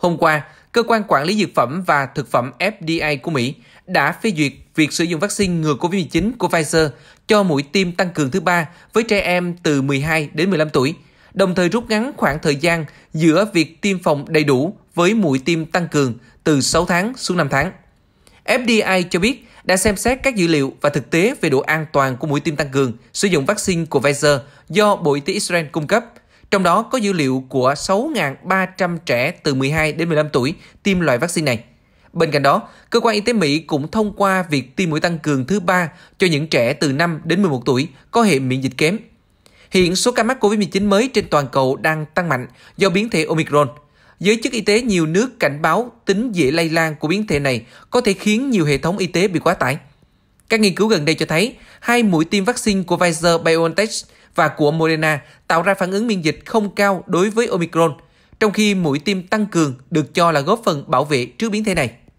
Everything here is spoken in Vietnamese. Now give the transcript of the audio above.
Hôm qua, Cơ quan Quản lý Dược phẩm và Thực phẩm FDA của Mỹ đã phê duyệt việc sử dụng vaccine ngừa COVID-19 của Pfizer cho mũi tiêm tăng cường thứ ba với trẻ em từ 12 đến 15 tuổi, đồng thời rút ngắn khoảng thời gian giữa việc tiêm phòng đầy đủ với mũi tiêm tăng cường từ 6 tháng xuống 5 tháng. FDA cho biết đã xem xét các dữ liệu và thực tế về độ an toàn của mũi tiêm tăng cường sử dụng vaccine của Pfizer do Bộ Y tế Israel cung cấp – trong đó có dữ liệu của 6.300 trẻ từ 12 đến 15 tuổi tiêm loại vaccine này. Bên cạnh đó, cơ quan y tế Mỹ cũng thông qua việc tiêm mũi tăng cường thứ ba cho những trẻ từ 5 đến 11 tuổi có hệ miễn dịch kém. Hiện số ca mắc COVID-19 mới trên toàn cầu đang tăng mạnh do biến thể Omicron. Giới chức y tế nhiều nước cảnh báo tính dễ lây lan của biến thể này có thể khiến nhiều hệ thống y tế bị quá tải. Các nghiên cứu gần đây cho thấy, hai mũi tiêm vaccine của Pfizer-BioNTech và của Moderna tạo ra phản ứng miễn dịch không cao đối với Omicron, trong khi mũi tiêm tăng cường được cho là góp phần bảo vệ trước biến thể này.